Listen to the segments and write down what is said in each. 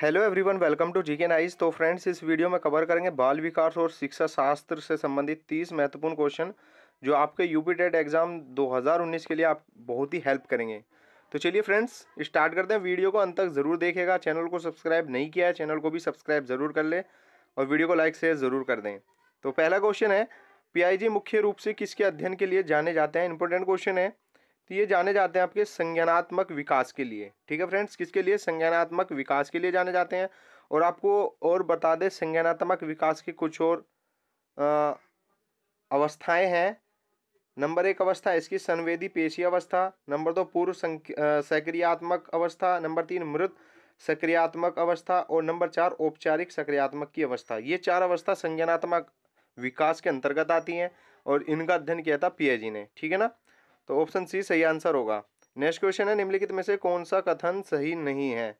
hello everyone welcome to G K nice तो friends इस वीडियो में कवर करेंगे बाल विकास और शिक्षा शास्त्र से संबंधित तीस महत्वपूर्ण क्वेश्चन जो आपके यूपी टेट एग्ज़ाम 2019 के लिए आप बहुत ही हेल्प करेंगे तो चलिए फ्रेंड्स स्टार्ट करते हैं वीडियो को अंत तक ज़रूर देखेगा चैनल को सब्सक्राइब नहीं किया है चैनल को भी सब्सक्राइब ज़रूर कर ले और वीडियो को लाइक शेयर ज़रूर कर दें तो पहला क्वेश्चन है पी मुख्य रूप से किसके अध्ययन के लिए जाने जाते हैं इंपॉर्टेंट क्वेश्चन है तो ये जाने जाते हैं आपके संज्ञानात्मक विकास के लिए ठीक है फ्रेंड्स किसके लिए संज्ञानात्मक विकास के लिए जाने जाते हैं और आपको और बता दें संज्ञानात्मक विकास की कुछ और अवस्थाएं हैं नंबर एक अवस्था इसकी संवेदी पेशी अवस्था नंबर दो पूर्व सक्रियात्मक अवस्था नंबर तीन मृत सक्रियात्मक अवस्था और नंबर चार औपचारिक सक्रियात्मक की अवस्था ये चार अवस्था संज्ञानात्मक विकास के अंतर्गत आती हैं और इनका अध्ययन किया था पियाजी ने ठीक है ना तो ऑप्शन सी सही आंसर होगा नेक्स्ट क्वेश्चन है निम्नलिखित में से कौन सा कथन सही नहीं है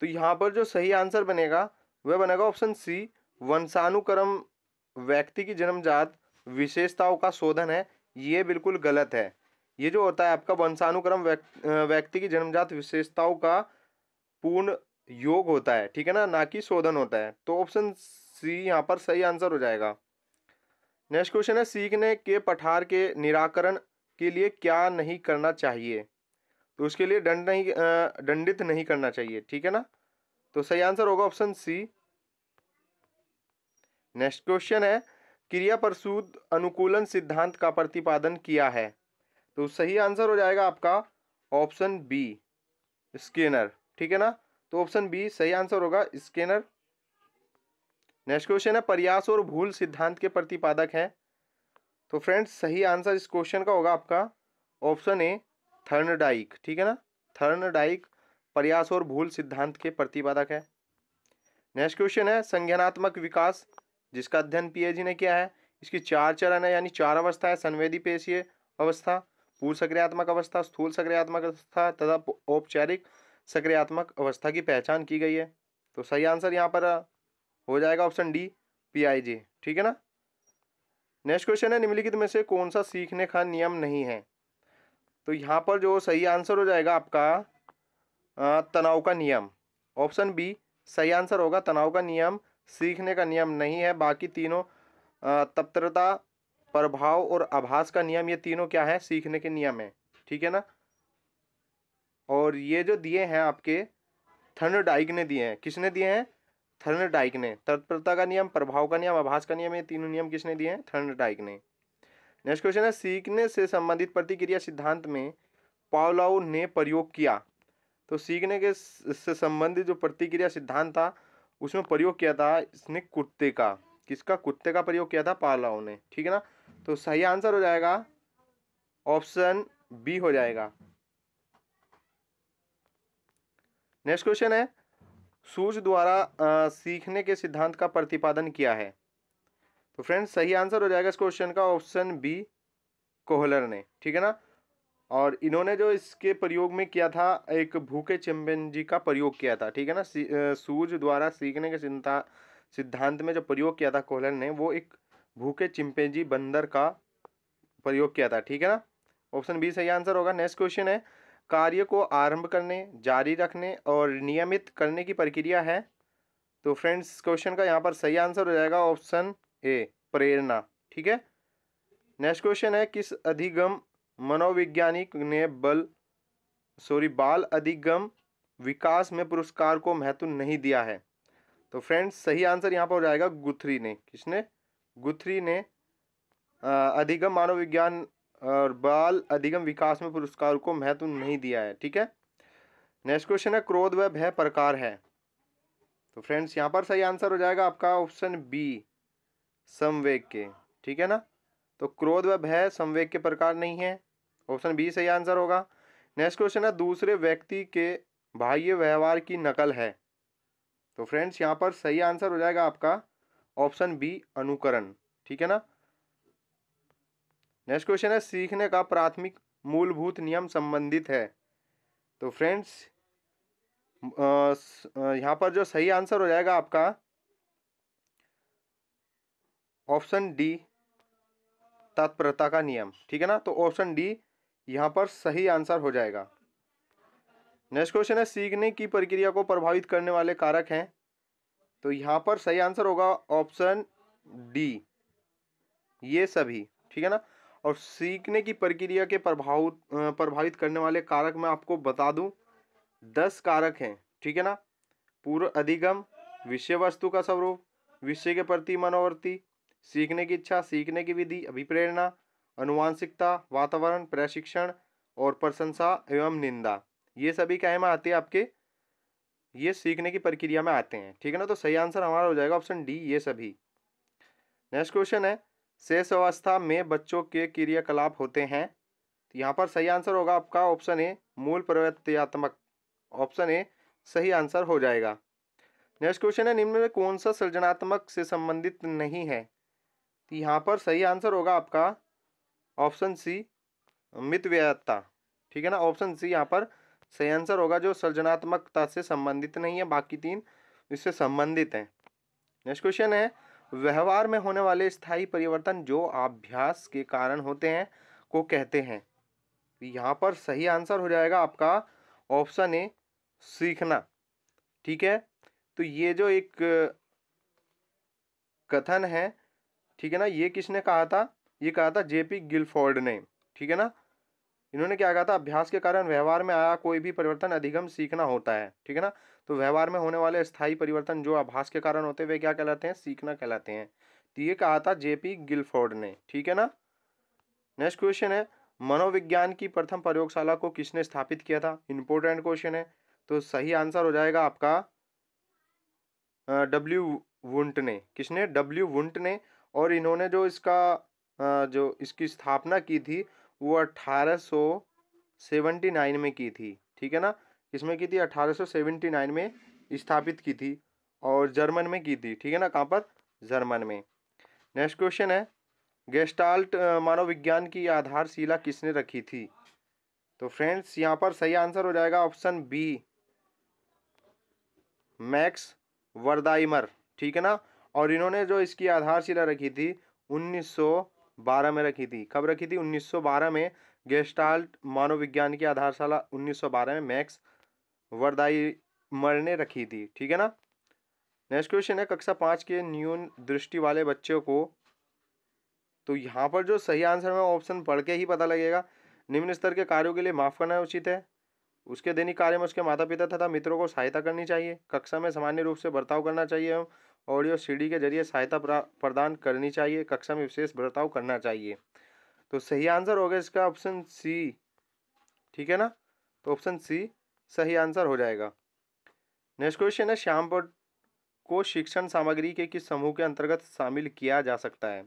तो यहाँ पर जो सही आंसर बनेगा वह बनेगा ऑप्शन सी वंशानुक्रम व्यक्ति की जन्मजात विशेषताओं का शोधन है ये बिल्कुल गलत है ये जो होता है आपका वंशानुक्रम व्यक्ति की जन्मजात विशेषताओं का पूर्ण योग होता है ठीक है ना ना कि शोधन होता है तो ऑप्शन सी यहाँ पर सही आंसर हो जाएगा नेक्स्ट क्वेश्चन है सीखने के पठार के निराकरण के लिए क्या नहीं करना चाहिए तो उसके लिए दंड नहीं दंडित नहीं करना चाहिए ठीक है ना तो सही आंसर होगा ऑप्शन सी नेक्स्ट क्वेश्चन है क्रिया प्रसूद अनुकूलन सिद्धांत का प्रतिपादन किया है तो सही आंसर हो जाएगा आपका ऑप्शन बी स्कैनर ठीक है ना तो ऑप्शन बी सही आंसर होगा स्कैनर नेक्स्ट क्वेश्चन है प्रयास और भूल सिद्धांत के प्रतिपादक हैं तो फ्रेंड्स सही आंसर इस क्वेश्चन का होगा आपका ऑप्शन ए थर्नडाइक ठीक है ना थर्नडाइक प्रयास और भूल सिद्धांत के प्रतिपादक है नेक्स्ट क्वेश्चन है संज्ञानात्मक विकास जिसका अध्ययन पीएजी ने किया है इसकी चार चरण है यानी चार अवस्था है संवेदी पेशीय अवस्था पूर्व सक्रियात्मक अवस्था स्थूल सक्रियात्मक अवस्था तथा औपचारिक सक्रियात्मक अवस्था की पहचान की गई है तो सही आंसर यहाँ पर हो जाएगा ऑप्शन डी पी ठीक है ना नेक्स्ट क्वेश्चन है निम्नलिखित में से कौन सा सीखने का नियम नहीं है तो यहाँ पर जो सही आंसर हो जाएगा आपका तनाव का नियम ऑप्शन बी सही आंसर होगा तनाव का नियम सीखने का नियम नहीं है बाकी तीनों तप्तरता प्रभाव और आभास का नियम ये तीनों क्या है सीखने के नियम है ठीक है ना और ये जो दिए हैं आपके थर्न डाइक ने दिए हैं किसने दिए हैं थर्नडाइक ने तत्परता का नियम प्रभाव का नियम आभास का नियम ये तीनों नियम किसने दिए हैं थर्नडाइक ने नेक्स्ट क्वेश्चन है सीखने से संबंधित प्रतिक्रिया सिद्धांत में पावलाओ ने प्रयोग किया तो सीखने के से संबंधित जो प्रतिक्रिया सिद्धांत था उसमें प्रयोग किया था इसने कुत्ते का किसका कुत्ते का प्रयोग किया था पावलाओ ने ठीक है ना तो सही आंसर हो जाएगा ऑप्शन बी हो जाएगा नेक्स्ट क्वेश्चन है सूज द्वारा आ, सीखने के सिद्धांत का प्रतिपादन किया है तो फ्रेंड्स सही आंसर हो जाएगा इस क्वेश्चन का ऑप्शन बी कोहलर ने ठीक है ना और इन्होंने जो इसके प्रयोग में किया था एक भूखे चिंबेंजी का प्रयोग किया था ठीक है ना सूज द्वारा सीखने के सिद्धांत सिद्धांत में जो प्रयोग किया था कोहलर ने वो एक भूखे चिंपेंजी बंदर का प्रयोग किया था ठीक है ना ऑप्शन बी सही आंसर होगा नेक्स्ट क्वेश्चन है कार्य को आरंभ करने जारी रखने और नियमित करने की प्रक्रिया है तो फ्रेंड्स क्वेश्चन का यहाँ पर सही आंसर हो जाएगा ऑप्शन ए प्रेरणा ठीक है नेक्स्ट क्वेश्चन है किस अधिगम मनोवैज्ञानिक ने बल सॉरी बाल अधिगम विकास में पुरस्कार को महत्व नहीं दिया है तो फ्रेंड्स सही आंसर यहाँ पर हो जाएगा गुथरी ने किसने गुथरी ने अधिगम मानव विज्ञान और बाल अधिगम विकास में पुरस्कार को महत्व नहीं दिया है ठीक है नेक्स्ट क्वेश्चन है क्रोध व भय प्रकार है तो फ्रेंड्स यहाँ पर सही आंसर हो जाएगा आपका ऑप्शन बी संवेग के ठीक है ना तो क्रोध व भय संवेग के प्रकार नहीं है ऑप्शन बी सही आंसर होगा नेक्स्ट क्वेश्चन है दूसरे व्यक्ति के बाह्य व्यवहार की नकल है तो फ्रेंड्स यहाँ पर सही आंसर हो जाएगा आपका ऑप्शन बी अनुकरण ठीक है ना नेक्स्ट क्वेश्चन है सीखने का प्राथमिक मूलभूत नियम संबंधित है तो फ्रेंड्स यहाँ पर जो सही आंसर हो जाएगा आपका ऑप्शन डी तत्परता का नियम ठीक है ना तो ऑप्शन डी यहाँ पर सही आंसर हो जाएगा नेक्स्ट क्वेश्चन है सीखने की प्रक्रिया को प्रभावित करने वाले कारक हैं तो यहाँ पर सही आंसर होगा ऑप्शन डी ये सभी ठीक है ना और सीखने की प्रक्रिया के प्रभाव प्रभावित करने वाले कारक मैं आपको बता दूं दस कारक हैं ठीक है ना पूर्व अधिगम विषय वस्तु का स्वरूप विषय के प्रति मनोवृत्ति सीखने की इच्छा सीखने की विधि अभिप्रेरणा अनुवांशिकता वातावरण प्रशिक्षण और प्रशंसा एवं निंदा ये सभी क्या में आते हैं आपके ये सीखने की प्रक्रिया में आते हैं ठीक है ना तो सही आंसर हमारा हो जाएगा ऑप्शन डी ये सभी नेक्स्ट क्वेश्चन है शेष अवस्था में बच्चों के क्रियाकलाप होते हैं तो यहाँ पर सही आंसर होगा आपका ऑप्शन ए मूल प्रवृत्तियात्मक ऑप्शन ए सही आंसर हो जाएगा नेक्स्ट क्वेश्चन है निम्न में कौन सा सृजनात्मक से संबंधित नहीं है तो यहाँ पर सही आंसर होगा आपका ऑप्शन सी मितव्ययता ठीक है ना ऑप्शन सी यहाँ पर सही आंसर होगा जो सृजनात्मकता से संबंधित नहीं है बाकी तीन इससे संबंधित हैं नेक्स्ट क्वेश्चन है व्यवहार में होने वाले स्थायी परिवर्तन जो अभ्यास के कारण होते हैं को कहते हैं यहाँ पर सही आंसर हो जाएगा आपका ऑप्शन ए सीखना ठीक है तो ये जो एक कथन है ठीक है ना ये किसने कहा था ये कहा था जेपी गिलफोर्ड ने ठीक है ना इन्होंने क्या कहा था अभ्यास के कारण व्यवहार में आया कोई भी परिवर्तन अधिगम सीखना होता है ठीक है ना तो व्यवहार में होने वाले स्थायी परिवर्तन जो अभ्यास के कारण होते हैं वे क्या कहलाते हैं सीखना कहलाते हैं तो ये कहा था जेपी गिलफोर्ड ने ठीक है ना नेक्स्ट क्वेश्चन है मनोविज्ञान की प्रथम प्रयोगशाला को किसने स्थापित किया था इंपोर्टेंट क्वेश्चन है तो सही आंसर हो जाएगा आपका डब्ल्यू वुंट ने किसने डब्ल्यू वुंट ने और इन्होंने जो इसका जो इसकी स्थापना की थी वो अट्ठारह सौ सेवेंटी नाइन में की थी ठीक है ना किसमें की थी अट्ठारह सौ सेवेंटी नाइन में स्थापित की थी और जर्मन में की थी ठीक है ना कहाँ पर जर्मन में नेक्स्ट क्वेश्चन है गेस्टाल्ट मानव विज्ञान की आधारशिला किसने रखी थी तो फ्रेंड्स यहाँ पर सही आंसर हो जाएगा ऑप्शन बी मैक्स वर्दाइमर ठीक है ना और इन्होंने जो इसकी आधारशिला रखी थी उन्नीस सौ बारह में रखी थी कब रखी थी 1912 में गेस्टाल्ट मानवविज्ञान की आधारशाला 1912 में मैक्स वरदाई मर ने रखी थी ठीक है ना नेक्स्ट क्वेश्चन है कक्षा पाँच के न्यून दृष्टि वाले बच्चों को तो यहाँ पर जो सही आंसर है ऑप्शन पढ़ के ही पता लगेगा निम्न स्तर के कार्यों के लिए माफ़ करना उचित है उसके दैनिक कार्य में उसके माता पिता तथा मित्रों को सहायता करनी चाहिए कक्षा में सामान्य रूप से बर्ताव करना चाहिए एवं ऑडियो सीडी के जरिए सहायता प्रदान करनी चाहिए कक्षा में विशेष बर्ताव करना चाहिए तो सही आंसर हो गया इसका ऑप्शन सी ठीक है ना तो ऑप्शन सी सही आंसर हो जाएगा नेक्स्ट क्वेश्चन है श्याम भट्ट को शिक्षण सामग्री के किस समूह के अंतर्गत शामिल किया जा सकता है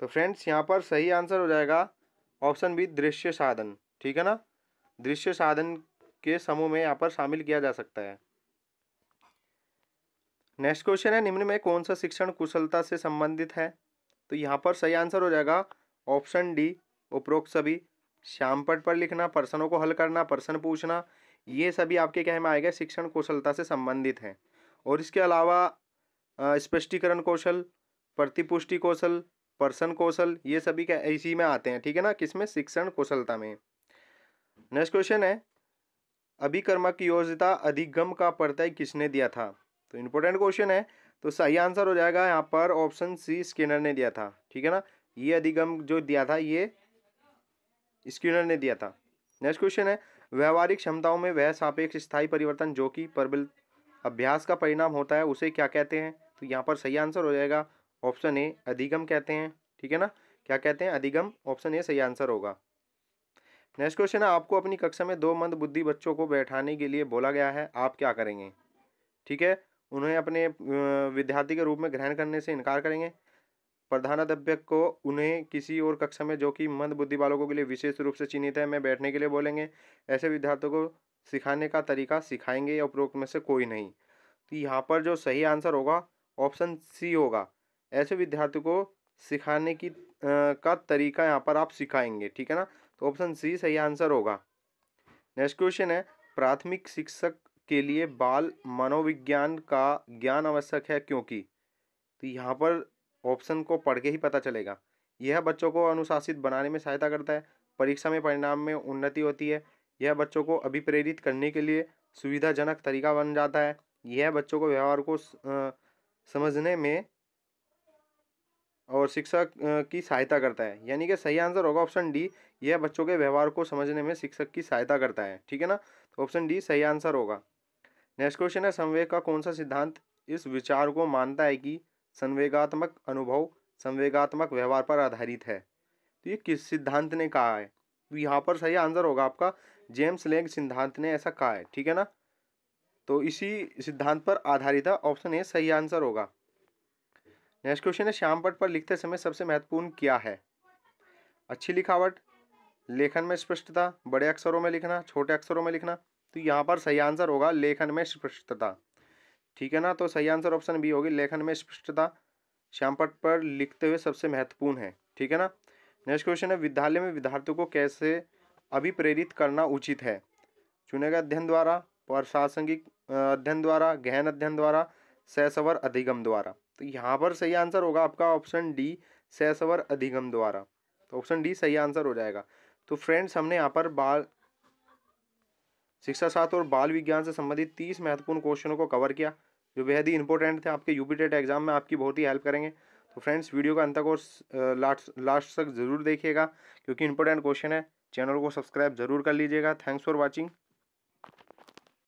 तो फ्रेंड्स यहाँ पर सही आंसर हो जाएगा ऑप्शन बी दृश्य साधन ठीक है ना दृश्य साधन के समूह में यहाँ पर शामिल किया जा सकता है नेक्स्ट क्वेश्चन है निम्न में कौन सा शिक्षण कुशलता से संबंधित है तो यहाँ पर सही आंसर हो जाएगा ऑप्शन डी उपरोक्त सभी श्याम पट पर लिखना प्रश्नों को हल करना प्रश्न पूछना ये सभी आपके कह में आएगा शिक्षण कुशलता से संबंधित हैं और इसके अलावा स्पष्टीकरण कौशल प्रतिपुष्टि कौशल पर्सन कौशल ये सभी क्या इसी में आते हैं ठीक है ना किसमें शिक्षण कुशलता में नेक्स्ट क्वेश्चन है अभिकर्मा की योजता अधिगम का प्रत्यय किसने दिया था तो इम्पोर्टेंट क्वेश्चन है तो सही आंसर हो जाएगा यहाँ पर ऑप्शन सी स्किनर ने दिया था ठीक है ना ये अधिगम जो दिया था ये स्किनर ने दिया था नेक्स्ट क्वेश्चन है व्यवहारिक क्षमताओं में वह सापेक्ष स्थायी परिवर्तन जो कि प्रबल अभ्यास का परिणाम होता है उसे क्या कहते हैं तो यहाँ पर सही आंसर हो जाएगा ऑप्शन ए अधिगम कहते हैं ठीक है ना क्या कहते हैं अधिगम ऑप्शन ए सही आंसर होगा नेक्स्ट क्वेश्चन है आपको अपनी कक्षा में दो मंद बुद्धि बच्चों को बैठाने के लिए बोला गया है आप क्या करेंगे ठीक है उन्हें अपने विद्यार्थी के रूप में ग्रहण करने से इनकार करेंगे प्रधानाध्यापक को उन्हें किसी और कक्षा में जो कि मंद बुद्धि बालकों के लिए विशेष रूप से चिन्हित है मैं बैठने के लिए बोलेंगे ऐसे विद्यार्थियों को सिखाने का तरीका सिखाएंगे या उपरोक्त में से कोई नहीं तो यहाँ पर जो सही आंसर होगा ऑप्शन सी होगा ऐसे विद्यार्थी को सिखाने की आ, का तरीका यहाँ पर आप सिखाएंगे ठीक है ना तो ऑप्शन सी सही आंसर होगा नेक्स्ट क्वेश्चन है प्राथमिक शिक्षक के लिए बाल मनोविज्ञान का ज्ञान आवश्यक है क्योंकि तो यहाँ पर ऑप्शन को पढ़ के ही पता चलेगा यह बच्चों को अनुशासित बनाने में सहायता करता है परीक्षा में परिणाम में उन्नति होती है यह बच्चों को अभिप्रेरित करने के लिए सुविधाजनक तरीका बन जाता है यह बच्चों को व्यवहार को समझने में और शिक्षक की सहायता करता है यानी कि सही आंसर होगा ऑप्शन डी यह बच्चों के व्यवहार को समझने में शिक्षक की सहायता करता है ठीक है ना ऑप्शन तो डी सही आंसर होगा नेक्स्ट क्वेश्चन है संवेग का कौन सा सिद्धांत इस विचार को मानता है कि संवेगात्मक अनुभव संवेगात्मक व्यवहार पर आधारित है तो ये किस सिद्धांत ने कहा है तो यहाँ पर सही आंसर होगा आपका जेम्स लेंग सिद्धांत ने ऐसा कहा है ठीक है ना तो इसी सिद्धांत पर आधारित है ऑप्शन ए सही आंसर होगा नेक्स्ट क्वेश्चन है पट पर लिखते समय सबसे महत्वपूर्ण क्या है अच्छी लिखावट लेखन में स्पष्टता बड़े अक्षरों में लिखना छोटे अक्षरों में लिखना तो यहाँ पर सही आंसर होगा लेखन में स्पष्टता ठीक है ना तो सही आंसर ऑप्शन बी होगी लेखन में स्पष्टता श्यामपट पर लिखते हुए सबसे महत्वपूर्ण है ठीक है ना नेक्स्ट क्वेश्चन है विद्यालय में विद्यार्थियों को कैसे अभिप्रेरित करना उचित है चुने गए अध्ययन द्वारा प्रशासनिक अध्ययन द्वारा गहन अध्ययन द्वारा सैसवर अधिगम द्वारा तो यहाँ पर सही आंसर होगा आपका ऑप्शन डी सैसवर अधिगम द्वारा तो ऑप्शन डी सही आंसर हो जाएगा तो फ्रेंड्स हमने यहाँ पर बाल शिक्षा साथ और बाल विज्ञान से संबंधित तीस महत्वपूर्ण क्वेश्चनों को कवर किया जो बेहद ही इंपॉर्टेंट थे आपके यूपी टेट एग्जाम में आपकी बहुत ही हेल्प करेंगे तो फ्रेंड्स वीडियो का अंत और लास्ट लास्ट तक ज़रूर देखिएगा क्योंकि इंपॉर्टेंट क्वेश्चन है चैनल को सब्सक्राइब जरूर कर लीजिएगा थैंक्स फॉर वॉचिंग